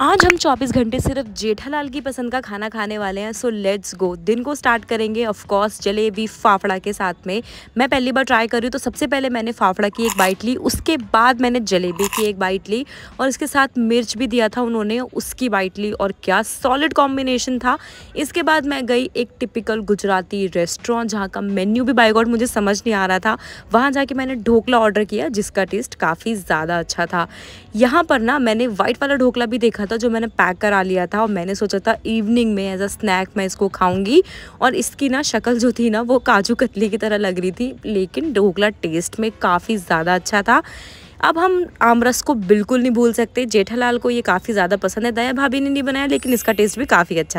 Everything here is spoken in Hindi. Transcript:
आज हम 24 घंटे सिर्फ जेठालाल की पसंद का खाना खाने वाले हैं सो लेट्स गो दिन को स्टार्ट करेंगे ऑफ कोर्स जलेबी फाफड़ा के साथ में मैं पहली बार ट्राई कर रही हूँ तो सबसे पहले मैंने फाफड़ा की एक बाइट ली उसके बाद मैंने जलेबी की एक बाइट ली और इसके साथ मिर्च भी दिया था उन्होंने उसकी बाइट ली और क्या सॉलिड कॉम्बिनेशन था इसके बाद मैं गई एक टिपिकल गुजराती रेस्टोरेंट जहाँ का मेन्यू भी बाई गॉड मुझे समझ नहीं आ रहा था वहाँ जाके मैंने ढोकला ऑर्डर किया जिसका टेस्ट काफ़ी ज़्यादा अच्छा था यहाँ पर ना मैंने वाइट वाला ढोकला भी देखा था जो मैंने पैक करा लिया था और मैंने सोचा था इवनिंग में एज अ स्नैक मैं इसको खाऊंगी और इसकी ना शक्ल जो थी ना वो काजू कतली की तरह लग रही थी लेकिन ढोकला टेस्ट में काफ़ी ज़्यादा अच्छा था अब हम आमरस को बिल्कुल नहीं भूल सकते जेठालाल को ये काफ़ी ज़्यादा पसंद है दया भाभी ने नहीं बनाया लेकिन इसका टेस्ट भी काफ़ी अच्छा